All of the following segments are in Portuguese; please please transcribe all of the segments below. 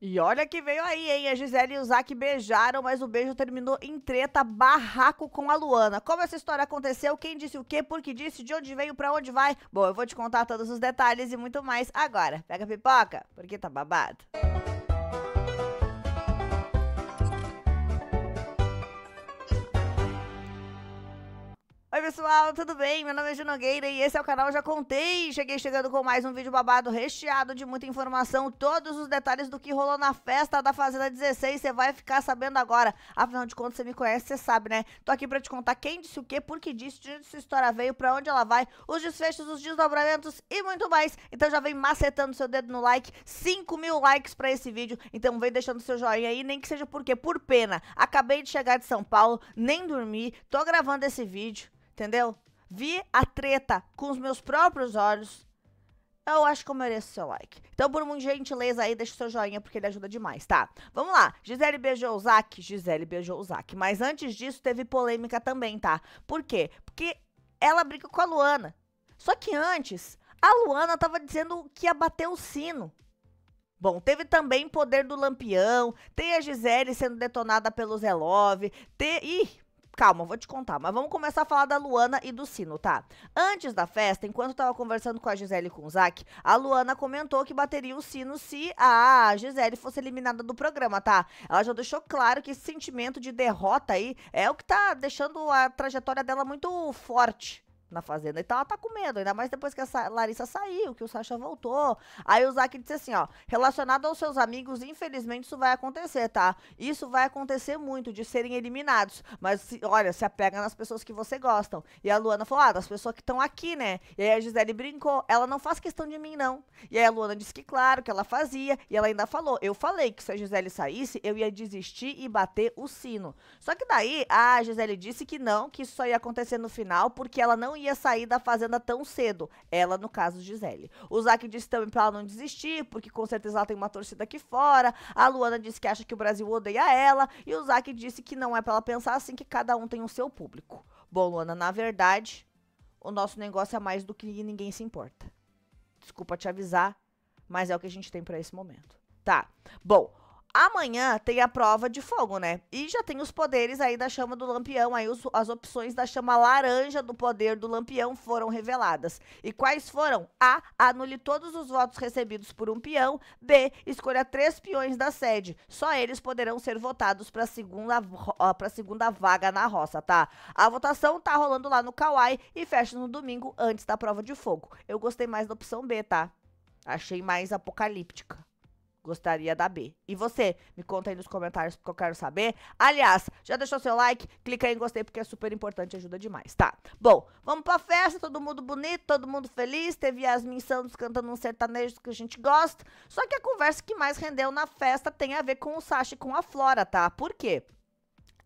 E olha que veio aí, hein? A Gisele e o Zac beijaram, mas o beijo terminou em treta, barraco com a Luana. Como essa história aconteceu, quem disse o quê, por que disse, de onde veio, para onde vai? Bom, eu vou te contar todos os detalhes e muito mais agora. Pega a pipoca, porque tá babado. Oi pessoal, tudo bem? Meu nome é Junogueira e esse é o canal Já Contei. Cheguei chegando com mais um vídeo babado recheado de muita informação. Todos os detalhes do que rolou na festa da Fazenda 16 você vai ficar sabendo agora. Afinal de contas, você me conhece, você sabe, né? Tô aqui pra te contar quem disse o quê, por que disse, de onde essa história veio, pra onde ela vai, os desfechos, os desdobramentos e muito mais. Então já vem macetando seu dedo no like, 5 mil likes pra esse vídeo. Então vem deixando seu joinha aí, nem que seja por quê, por pena, acabei de chegar de São Paulo, nem dormi, tô gravando esse vídeo entendeu? Vi a treta com os meus próprios olhos. Eu acho que eu mereço seu like. Então, por um gentileza aí, deixa o seu joinha, porque ele ajuda demais, tá? Vamos lá. Gisele beijou o Zac? Gisele beijou o Zac. Mas antes disso, teve polêmica também, tá? Por quê? Porque ela briga com a Luana. Só que antes, a Luana tava dizendo que ia bater o sino. Bom, teve também poder do Lampião, tem a Gisele sendo detonada pelo Zelove, tem... Ih, calma, vou te contar. Mas vamos começar a falar da Luana e do sino, tá? Antes da festa, enquanto eu tava conversando com a Gisele e com o Zac, a Luana comentou que bateria o sino se a Gisele fosse eliminada do programa, tá? Ela já deixou claro que esse sentimento de derrota aí é o que tá deixando a trajetória dela muito forte na fazenda. Então ela tá com medo, ainda mais depois que a Larissa saiu, que o Sasha voltou. Aí o Zac disse assim, ó, relacionado aos seus amigos, infelizmente isso vai acontecer, tá? Isso vai acontecer muito de serem eliminados, mas se, olha, se apega nas pessoas que você gostam. E a Luana falou, ah, das pessoas que estão aqui, né? E aí a Gisele brincou, ela não faz questão de mim, não. E aí a Luana disse que claro, que ela fazia, e ela ainda falou, eu falei que se a Gisele saísse, eu ia desistir e bater o sino. Só que daí a Gisele disse que não, que isso só ia acontecer no final, porque ela não ia sair da fazenda tão cedo. Ela, no caso, Gisele. O Zac disse também pra ela não desistir, porque com certeza ela tem uma torcida aqui fora. A Luana disse que acha que o Brasil odeia ela. E o Zac disse que não é pra ela pensar assim, que cada um tem o seu público. Bom, Luana, na verdade, o nosso negócio é mais do que ninguém se importa. Desculpa te avisar, mas é o que a gente tem para esse momento. Tá. Bom, Amanhã tem a prova de fogo, né? E já tem os poderes aí da chama do Lampião. Aí os, as opções da chama laranja do poder do Lampião foram reveladas. E quais foram? A. Anule todos os votos recebidos por um peão. B. Escolha três peões da sede. Só eles poderão ser votados para segunda para segunda vaga na roça, tá? A votação tá rolando lá no Kawai e fecha no domingo antes da prova de fogo. Eu gostei mais da opção B, tá? Achei mais apocalíptica gostaria da B. E você? Me conta aí nos comentários porque eu quero saber. Aliás, já deixou seu like? Clica aí em gostei porque é super importante, ajuda demais, tá? Bom, vamos pra festa, todo mundo bonito, todo mundo feliz. Teve Yasmin Santos cantando um sertanejo que a gente gosta. Só que a conversa que mais rendeu na festa tem a ver com o Sasha e com a Flora, tá? Por quê?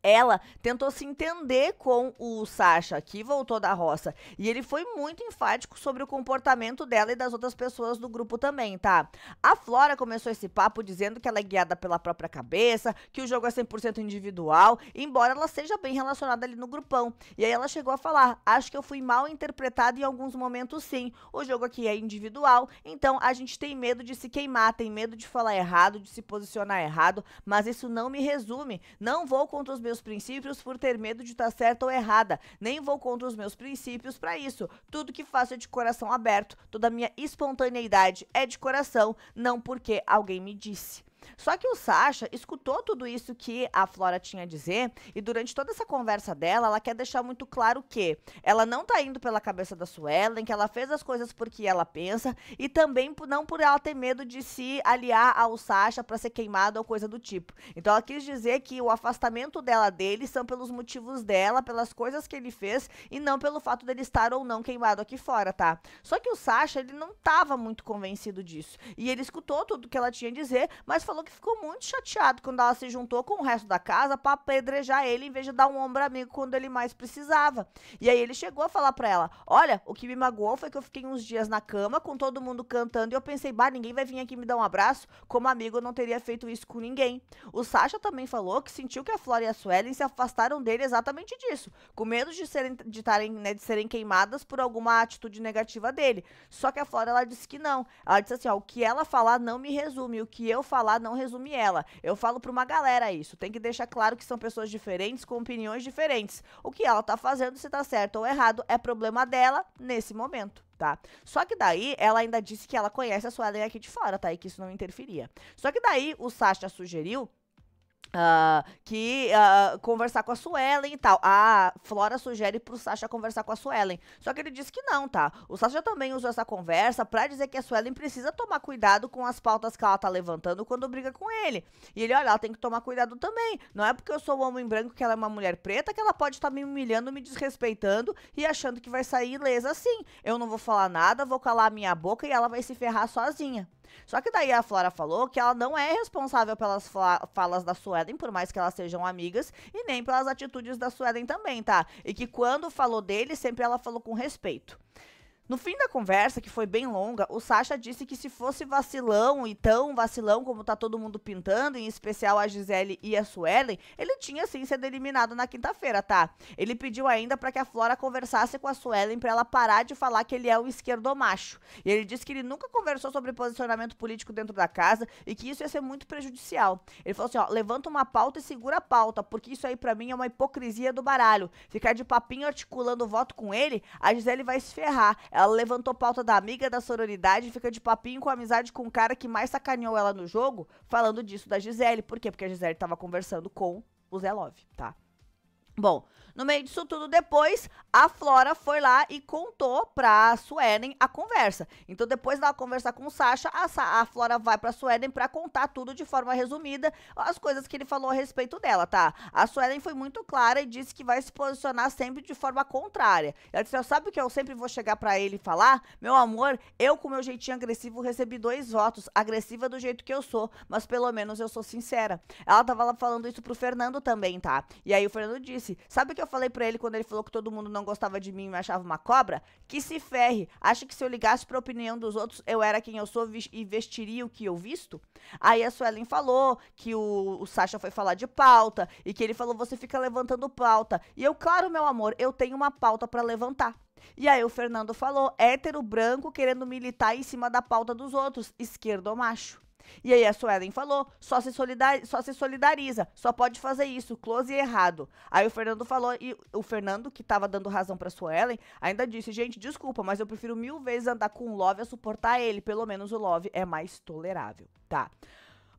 Ela tentou se entender com o Sasha, que voltou da roça, e ele foi muito enfático sobre o comportamento dela e das outras pessoas do grupo também, tá? A Flora começou esse papo dizendo que ela é guiada pela própria cabeça, que o jogo é 100% individual, embora ela seja bem relacionada ali no grupão. E aí ela chegou a falar: "Acho que eu fui mal interpretada em alguns momentos sim. O jogo aqui é individual, então a gente tem medo de se queimar, tem medo de falar errado, de se posicionar errado, mas isso não me resume. Não vou contra os meus meus princípios por ter medo de estar tá certa ou errada. Nem vou contra os meus princípios para isso. Tudo que faço é de coração aberto, toda a minha espontaneidade é de coração, não porque alguém me disse. Só que o Sasha escutou tudo isso que a Flora tinha a dizer e durante toda essa conversa dela, ela quer deixar muito claro que ela não tá indo pela cabeça da Suelen, que ela fez as coisas porque ela pensa e também não por ela ter medo de se aliar ao Sasha para ser queimado ou coisa do tipo. Então ela quis dizer que o afastamento dela dele são pelos motivos dela, pelas coisas que ele fez e não pelo fato dele estar ou não queimado aqui fora, tá? Só que o Sasha, ele não tava muito convencido disso. E ele escutou tudo que ela tinha a dizer, mas falou falou que ficou muito chateado quando ela se juntou com o resto da casa para apedrejar ele em vez de dar um ombro amigo quando ele mais precisava. E aí ele chegou a falar para ela: Olha, o que me magoou foi que eu fiquei uns dias na cama com todo mundo cantando e eu pensei, bah, ninguém vai vir aqui me dar um abraço. Como amigo, eu não teria feito isso com ninguém. O Sasha também falou que sentiu que a Flora e a Suelen se afastaram dele exatamente disso, com medo de serem, de tarem, né, de serem queimadas por alguma atitude negativa dele. Só que a Flora ela disse que não. Ela disse assim: ó, o que ela falar não me resume, o que eu falar não resume ela. Eu falo pra uma galera isso. Tem que deixar claro que são pessoas diferentes, com opiniões diferentes. O que ela tá fazendo, se tá certo ou errado, é problema dela nesse momento. Tá? Só que daí, ela ainda disse que ela conhece a Suelen aqui de fora, tá? E que isso não interferia. Só que daí, o Sasha sugeriu Uh, que uh, conversar com a Suelen e tal. A Flora sugere pro Sasha conversar com a Suelen. Só que ele diz que não, tá? O Sasha também usa essa conversa para dizer que a Suelen precisa tomar cuidado com as pautas que ela tá levantando quando briga com ele. E ele, olha, ela tem que tomar cuidado também. Não é porque eu sou um homem branco que ela é uma mulher preta que ela pode estar tá me humilhando, me desrespeitando e achando que vai sair ilesa assim. Eu não vou falar nada, vou calar a minha boca e ela vai se ferrar sozinha. Só que daí a Flora falou que ela não é responsável pelas falas da Suelen, por mais que elas sejam amigas, e nem pelas atitudes da Suelen também, tá? E que quando falou dele, sempre ela falou com respeito. No fim da conversa, que foi bem longa, o Sasha disse que se fosse vacilão e tão vacilão como tá todo mundo pintando, em especial a Gisele e a Suelen, ele tinha sim sido eliminado na quinta-feira, tá? Ele pediu ainda para que a Flora conversasse com a Suelen para ela parar de falar que ele é o esquerdo macho. E ele disse que ele nunca conversou sobre posicionamento político dentro da casa e que isso ia ser muito prejudicial. Ele falou assim, ó, levanta uma pauta e segura a pauta, porque isso aí para mim é uma hipocrisia do baralho. Ficar de papinho articulando o voto com ele, a Gisele vai se ferrar. Ela ela levantou pauta da amiga da sororidade e fica de papinho com amizade com o cara que mais sacaneou ela no jogo, falando disso da Gisele. Por quê? Porque a Gisele tava conversando com o Zé Love, tá? Bom, no meio disso tudo, depois, a Flora foi lá e contou pra Suelen a conversa. Então, depois da conversar com o Sasha, a, Sa a Flora vai pra Suelen pra contar tudo de forma resumida, as coisas que ele falou a respeito dela, tá? A Suelen foi muito clara e disse que vai se posicionar sempre de forma contrária. Ela disse, sabe o que eu sempre vou chegar pra ele e falar? Meu amor, eu com meu jeitinho agressivo recebi dois votos, agressiva do jeito que eu sou, mas pelo menos eu sou sincera. Ela tava falando isso pro Fernando também, tá? E aí o Fernando disse, sabe o que que eu falei para ele quando ele falou que todo mundo não gostava de mim e me achava uma cobra? Que se ferre. Acha que se eu ligasse pra opinião dos outros, eu era quem eu sou e vestiria o que eu visto? Aí a Suelen falou que o, o Sasha foi falar de pauta e que ele falou: você fica levantando pauta. E eu, claro, meu amor, eu tenho uma pauta para levantar. E aí o Fernando falou: hétero branco querendo militar em cima da pauta dos outros, esquerdo ou macho. E aí a Suelen falou, só se, solidar, só se solidariza, só pode fazer isso, close e errado. Aí o Fernando falou, e o Fernando, que tava dando razão pra Suelen, ainda disse, gente, desculpa, mas eu prefiro mil vezes andar com o Love a suportar ele, pelo menos o Love é mais tolerável, tá?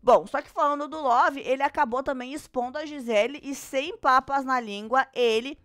Bom, só que falando do Love, ele acabou também expondo a Gisele e sem papas na língua, ele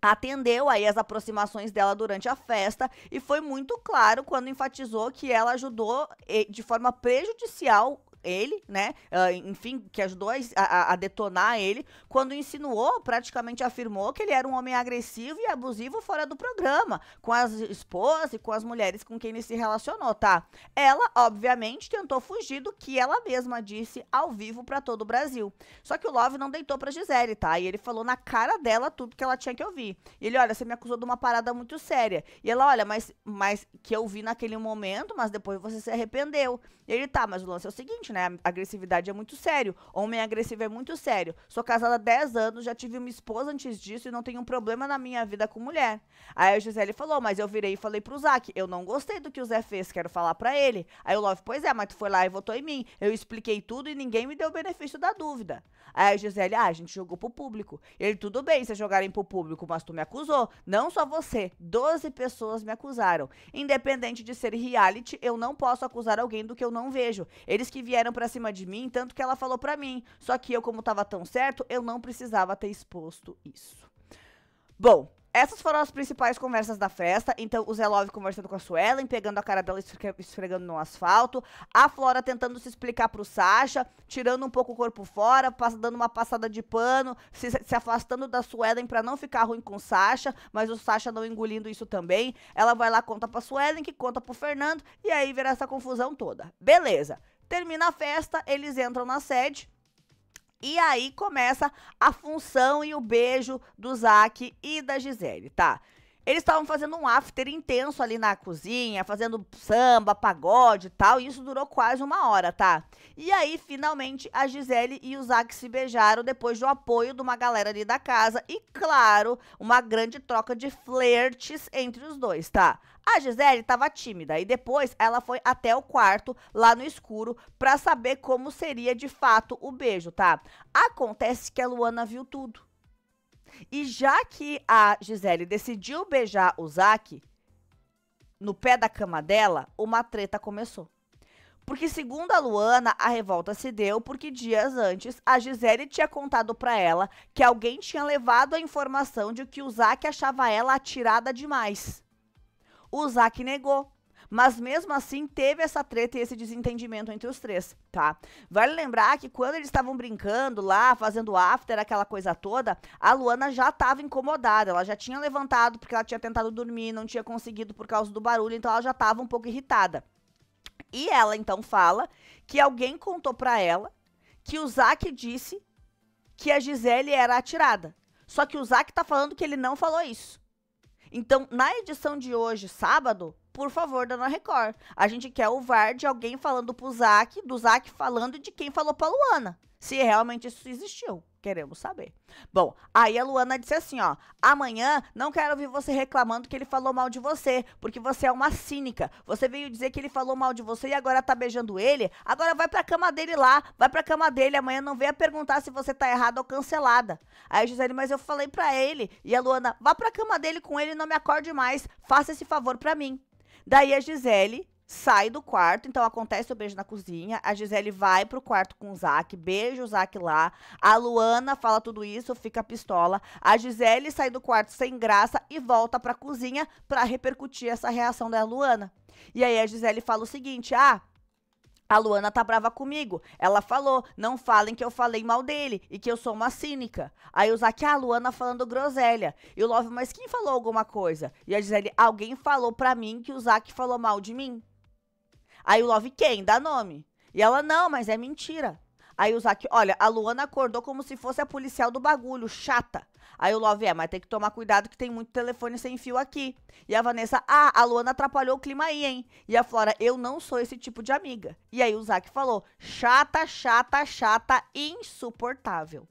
atendeu aí as aproximações dela durante a festa e foi muito claro quando enfatizou que ela ajudou eh, de forma prejudicial ele, né? Uh, enfim, que ajudou a, a, a, detonar ele, quando insinuou, praticamente afirmou que ele era um homem agressivo e abusivo fora do programa, com as esposas e com as mulheres com quem ele se relacionou, tá? Ela, obviamente, tentou fugir do que ela mesma disse ao vivo para todo o Brasil. Só que o Love não deitou pra Gisele, tá? E ele falou na cara dela tudo que ela tinha que ouvir. E ele, olha, você me acusou de uma parada muito séria. E ela, olha, mas, mas que eu vi naquele momento, mas depois você se arrependeu. E ele, tá, mas o lance é o seguinte, né? né? Agressividade é muito sério. Homem agressivo é muito sério. Sou casada há 10 anos, já tive uma esposa antes disso e não tenho um problema na minha vida com mulher. Aí a Gisele falou, mas eu virei e falei pro Zac, eu não gostei do que o Zé fez, quero falar pra ele. Aí o Love, pois é, mas tu foi lá e votou em mim. Eu expliquei tudo e ninguém me deu o benefício da dúvida. Aí a Gisele, ah, a gente jogou pro público. Ele, tudo bem se jogarem pro público, mas tu me acusou. Não só você, 12 pessoas me acusaram. Independente de ser reality, eu não posso acusar alguém do que eu não vejo. Eles que vieram vieram para cima de mim, tanto que ela falou para mim. Só que eu, como tava tão certo, eu não precisava ter exposto isso. Bom, essas foram as principais conversas da festa. Então, o Zelov conversando com a Suelen, pegando a cara dela e esfregando no asfalto. A Flora tentando se explicar pro Sasha, tirando um pouco o corpo fora, dando uma passada de pano, se, se afastando da Suelen para não ficar ruim com o Sasha, mas o Sasha não engolindo isso também. Ela vai lá, conta pra Suelen, que conta pro Fernando, e aí vira essa confusão toda. Beleza. Termina a festa, eles entram na sede. E aí começa a função e o beijo do Zac e da Gisele, tá? Eles estavam fazendo um after intenso ali na cozinha, fazendo samba, pagode e tal, e isso durou quase uma hora, tá? E aí, finalmente, a Gisele e o Zac se beijaram depois do apoio de uma galera ali da casa e, claro, uma grande troca de flertes entre os dois, tá? A Gisele estava tímida e depois ela foi até o quarto, lá no escuro, para saber como seria de fato o beijo, tá? Acontece que a Luana viu tudo. E já que a Gisele decidiu beijar o Zaque, no pé da cama dela, uma treta começou. Porque, segundo a Luana, a revolta se deu porque dias antes a Gisele tinha contado para ela que alguém tinha levado a informação de que o Zaque achava ela atirada demais. O Zac negou. Mas mesmo assim teve essa treta e esse desentendimento entre os três, tá? Vale lembrar que quando eles estavam brincando lá, fazendo after, aquela coisa toda, a Luana já estava incomodada, ela já tinha levantado porque ela tinha tentado dormir, não tinha conseguido por causa do barulho, então ela já estava um pouco irritada. E ela então fala que alguém contou para ela que o Zac disse que a Gisele era atirada. Só que o Zac tá falando que ele não falou isso. Então, na edição de hoje, sábado, por favor, Dona Record. A gente quer o VAR de alguém falando pro Zac, do Zac falando de quem falou pra Luana. Se realmente isso existiu queremos saber. Bom, aí a Luana disse assim, ó: "Amanhã não quero ouvir você reclamando que ele falou mal de você, porque você é uma cínica. Você veio dizer que ele falou mal de você e agora tá beijando ele? Agora vai pra cama dele lá, vai pra cama dele, amanhã não venha perguntar se você tá errada ou cancelada". Aí a Gisele: "Mas eu falei pra ele". E a Luana: "Vá pra cama dele com ele, não me acorde mais. Faça esse favor pra mim". Daí a Gisele sai do quarto, então acontece o beijo na cozinha, a Gisele vai pro quarto com o Zac, beija o Zac lá, a Luana fala tudo isso, fica pistola, a Gisele sai do quarto sem graça e volta pra cozinha pra repercutir essa reação da Luana. E aí a Gisele fala o seguinte, ah... A Luana tá brava comigo. Ela falou: não falem que eu falei mal dele e que eu sou uma cínica. Aí o Zac, ah, a Luana falando groselha. E o Love, mas quem falou alguma coisa? E a Gisele, alguém falou pra mim que o Zac falou mal de mim. Aí o Love quem? Dá nome. E ela, não, mas é mentira. Aí o Zac, olha, a Luana acordou como se fosse a policial do bagulho, chata. Aí o Love, é, mas tem que tomar cuidado que tem muito telefone sem fio aqui. E a Vanessa, ah, a Luana atrapalhou o clima aí, hein? E a Flora, eu não sou esse tipo de amiga. E aí o Zac falou, chata, chata, chata, insuportável.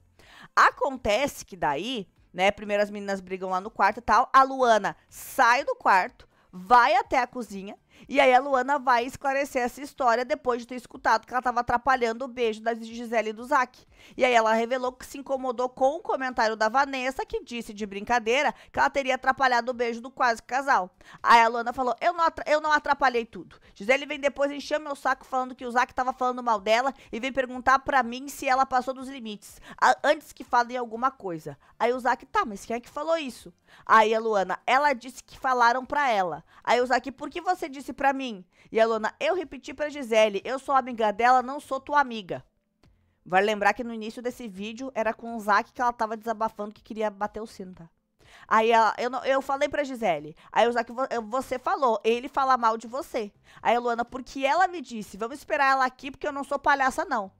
Acontece que daí, né, primeiro as meninas brigam lá no quarto e tal, a Luana sai do quarto, vai até a cozinha, e aí a Luana vai esclarecer essa história depois de ter escutado que ela estava atrapalhando o beijo da Gisele e do Zac. E aí ela revelou que se incomodou com o comentário da Vanessa, que disse de brincadeira que ela teria atrapalhado o beijo do quase casal. Aí a Luana falou: Eu não, eu não atrapalhei tudo. Gisele vem depois encher meu saco falando que o Zac estava falando mal dela e vem perguntar para mim se ela passou dos limites, antes que falem alguma coisa. Aí o Zac, tá, mas quem é que falou isso? Aí a Luana, ela disse que falaram pra ela. Aí o Zac, por que você disse disse para mim. E a Lona, eu repeti para Gisele, eu sou amiga dela, não sou tua amiga. Vai vale lembrar que no início desse vídeo era com o Zac que ela tava desabafando que queria bater o sino, Tá? Aí ela, eu, eu falei pra Gisele. Aí o Zac, você falou, ele fala mal de você. Aí a Luana, porque ela me disse, vamos esperar ela aqui porque eu não sou palhaça não.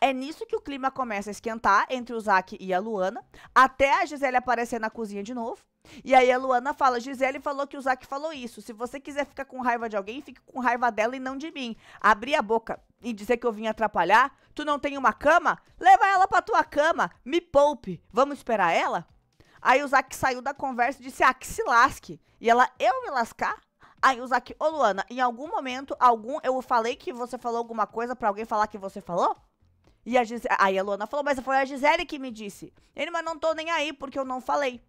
É nisso que o clima começa a esquentar entre o Zac e a Luana, até a Gisele aparecer na cozinha de novo. E aí a Luana fala: Gisele falou que o Zac falou isso. Se você quiser ficar com raiva de alguém, fique com raiva dela e não de mim. Abrir a boca e dizer que eu vim atrapalhar? Tu não tem uma cama? Leva ela pra tua cama. Me poupe. Vamos esperar ela? Aí o Zac saiu da conversa e disse: Ah, que se lasque. E ela: Eu me lascar? Aí o Zac, ô Luana, em algum momento, algum, eu falei que você falou alguma coisa para alguém falar que você falou? E a Gisele, aí a Luana falou, mas foi a Gisele que me disse. Ele, mas não tô nem aí porque eu não falei.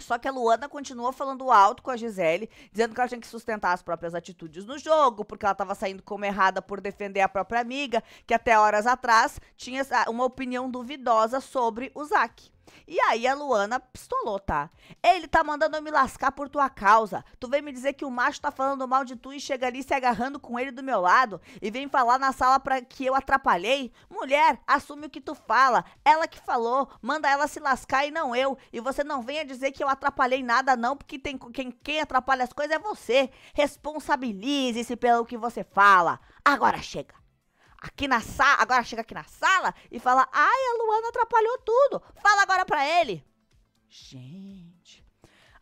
Só que a Luana continuou falando alto com a Gisele, dizendo que ela tinha que sustentar as próprias atitudes no jogo, porque ela estava saindo como errada por defender a própria amiga, que até horas atrás tinha ah, uma opinião duvidosa sobre o Zaque. E aí a Luana pistolou, tá? Ele tá mandando eu me lascar por tua causa. Tu vem me dizer que o macho tá falando mal de tu e chega ali se agarrando com ele do meu lado e vem falar na sala pra que eu atrapalhei? Mulher, assume o que tu fala. Ela que falou, manda ela se lascar e não eu. E você não venha dizer que eu atrapalhei nada não, porque tem quem, quem atrapalha as coisas é você. Responsabilize-se pelo que você fala. Agora chega aqui na sala, agora chega aqui na sala e fala: "Ai, a Luana atrapalhou tudo. Fala agora para ele". Gente,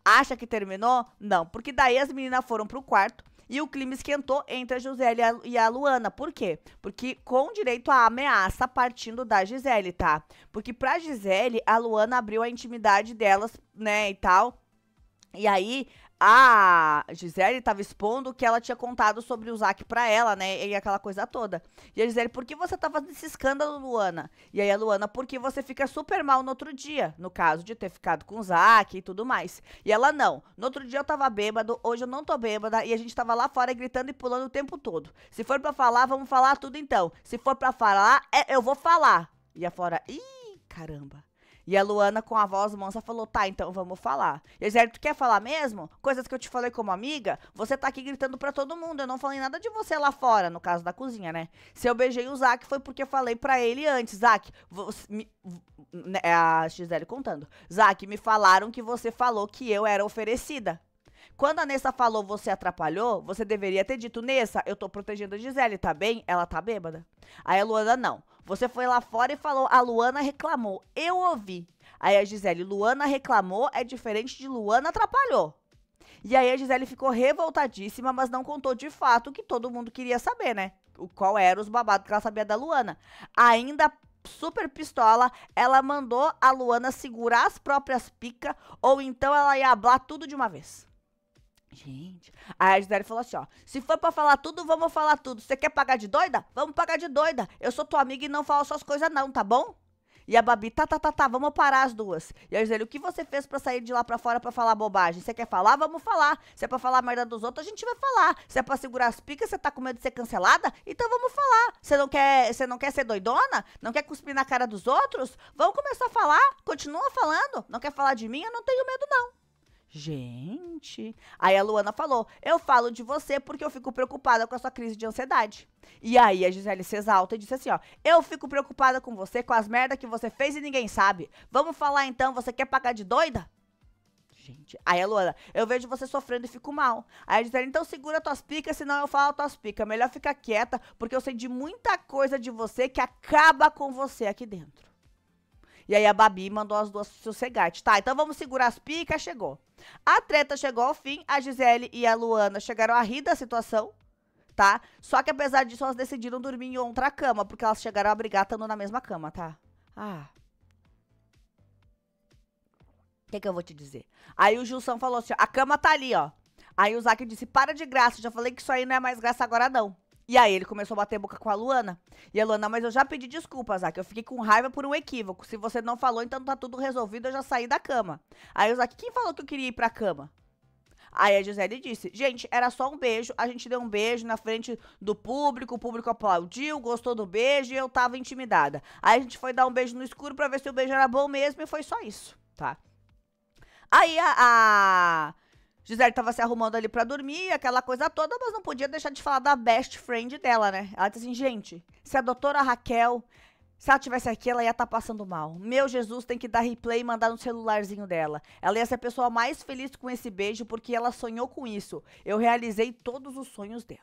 acha que terminou? Não, porque daí as meninas foram pro quarto e o clima esquentou entre a Gisele e a Luana. Por quê? Porque com direito à ameaça partindo da Gisele, tá? Porque pra Gisele, a Luana abriu a intimidade delas, né, e tal. E aí, a Gisele estava expondo o que ela tinha contado sobre o Zac para ela, né? E aquela coisa toda. E a Gisele, por que você tá estava nesse escândalo, Luana? E aí a Luana, porque você fica super mal no outro dia, no caso de ter ficado com o Zac e tudo mais. E ela, não. No outro dia eu tava bêbado, hoje eu não tô bêbada e a gente tava lá fora gritando e pulando o tempo todo. Se for para falar, vamos falar tudo então. Se for para falar, é, eu vou falar. E a fora, ih, caramba. E a Luana, com a voz mansa, falou: tá, então vamos falar. Exército, tu quer falar mesmo? Coisas que eu te falei como amiga, você tá aqui gritando pra todo mundo. Eu não falei nada de você lá fora, no caso da cozinha, né? Se eu beijei o Zac, foi porque eu falei pra ele antes, Zac, você. Né, é a XL contando. Zac, me falaram que você falou que eu era oferecida. Quando a Nessa falou você atrapalhou, você deveria ter dito, Nessa, eu tô protegendo a Gisele, tá bem? Ela tá bêbada. Aí a Luana, não. Você foi lá fora e falou, a Luana reclamou. Eu ouvi. Aí a Gisele, Luana reclamou, é diferente de Luana atrapalhou. E aí a Gisele ficou revoltadíssima, mas não contou de fato o que todo mundo queria saber, né? O qual era os babados que ela sabia da Luana. Ainda super pistola, ela mandou a Luana segurar as próprias picas, ou então ela ia hablar tudo de uma vez. Gente. Aí a Gisele falou assim: ó, se for pra falar tudo, vamos falar tudo. Você quer pagar de doida? Vamos pagar de doida. Eu sou tua amiga e não falo suas coisas, não, tá bom? E a Babi, tá, tá, tá, tá, vamos parar as duas. E a Gisele, o que você fez para sair de lá para fora para falar bobagem? Você quer falar? Vamos falar. Se é pra falar merda dos outros, a gente vai falar. Se é pra segurar as picas, você tá com medo de ser cancelada? Então vamos falar. Você não quer, você não quer ser doidona? Não quer cuspir na cara dos outros? Vamos começar a falar. Continua falando. Não quer falar de mim? Eu não tenho medo, não. Gente. Aí a Luana falou: Eu falo de você porque eu fico preocupada com a sua crise de ansiedade. E aí a Gisele se exalta e disse assim: Ó, eu fico preocupada com você, com as merdas que você fez e ninguém sabe. Vamos falar então, você quer pagar de doida? Gente. Aí a Luana, eu vejo você sofrendo e fico mal. Aí a Gisele, então segura tuas picas, senão eu falo tuas picas. Melhor ficar quieta, porque eu sei de muita coisa de você que acaba com você aqui dentro. E aí a Babi mandou as duas sossegar. Tá, então vamos segurar as picas, chegou. A treta chegou ao fim, a Gisele e a Luana chegaram a rir da situação, tá? Só que apesar disso, elas decidiram dormir em outra cama, porque elas chegaram a brigar estando na mesma cama, tá? Ah. O que, que eu vou te dizer? Aí o Gilson falou assim: a cama tá ali, ó. Aí o Zaque disse: para de graça, já falei que isso aí não é mais graça agora, não. E aí ele começou a bater boca com a Luana. E a Luana, mas eu já pedi desculpas, Zac. Eu fiquei com raiva por um equívoco. Se você não falou, então tá tudo resolvido, eu já saí da cama. Aí o Zac, quem falou que eu queria ir pra cama? Aí a Gisele disse: gente, era só um beijo. A gente deu um beijo na frente do público, o público aplaudiu, gostou do beijo e eu tava intimidada. Aí a gente foi dar um beijo no escuro pra ver se o beijo era bom mesmo e foi só isso, tá? Aí a... a... Gisele tava se arrumando ali para dormir, aquela coisa toda, mas não podia deixar de falar da best friend dela, né? Ela disse assim, gente, se a doutora Raquel, se ela tivesse aqui, ela ia estar tá passando mal. Meu Jesus, tem que dar replay e mandar no celularzinho dela. Ela ia ser a pessoa mais feliz com esse beijo, porque ela sonhou com isso. Eu realizei todos os sonhos dela.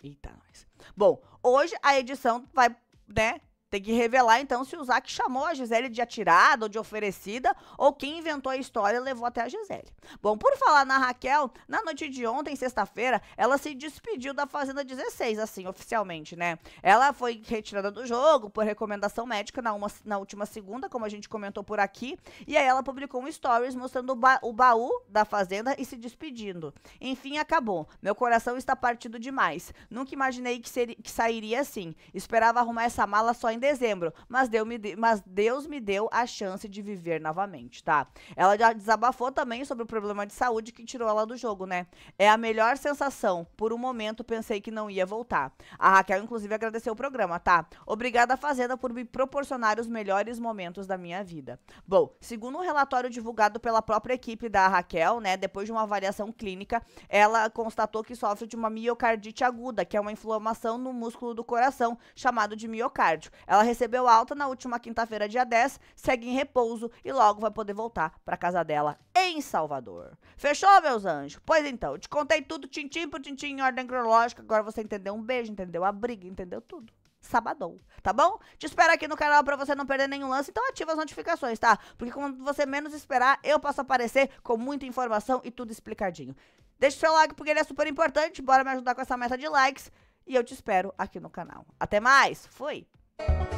Eita, nós. Bom, hoje a edição vai, né, tem que revelar, então, se o Zac chamou a Gisele de atirada ou de oferecida, ou quem inventou a história e levou até a Gisele. Bom, por falar na Raquel, na noite de ontem, sexta-feira, ela se despediu da Fazenda 16, assim, oficialmente, né? Ela foi retirada do jogo por recomendação médica na, uma, na última segunda, como a gente comentou por aqui, e aí ela publicou um stories mostrando o, ba o baú da Fazenda e se despedindo. Enfim, acabou. Meu coração está partido demais. Nunca imaginei que, que sairia assim. Esperava arrumar essa mala só em em dezembro, mas, deu, me, mas Deus me deu a chance de viver novamente, tá? Ela já desabafou também sobre o problema de saúde que tirou ela do jogo, né? É a melhor sensação. Por um momento pensei que não ia voltar. A Raquel, inclusive, agradeceu o programa, tá? Obrigada, Fazenda, por me proporcionar os melhores momentos da minha vida. Bom, segundo um relatório divulgado pela própria equipe da Raquel, né, depois de uma avaliação clínica, ela constatou que sofre de uma miocardite aguda, que é uma inflamação no músculo do coração, chamado de miocárdio. Ela recebeu alta na última quinta-feira, dia 10, segue em repouso e logo vai poder voltar para casa dela em Salvador. Fechou, meus anjos? Pois então, te contei tudo tintim por tintim em ordem cronológica. Agora você entendeu um beijo, entendeu a briga, entendeu tudo sabadão, tá bom? Te espero aqui no canal para você não perder nenhum lance, então ativa as notificações, tá? Porque quando você menos esperar, eu posso aparecer com muita informação e tudo explicadinho. Deixa o seu like porque ele é super importante, bora me ajudar com essa meta de likes e eu te espero aqui no canal. Até mais, fui! Bye.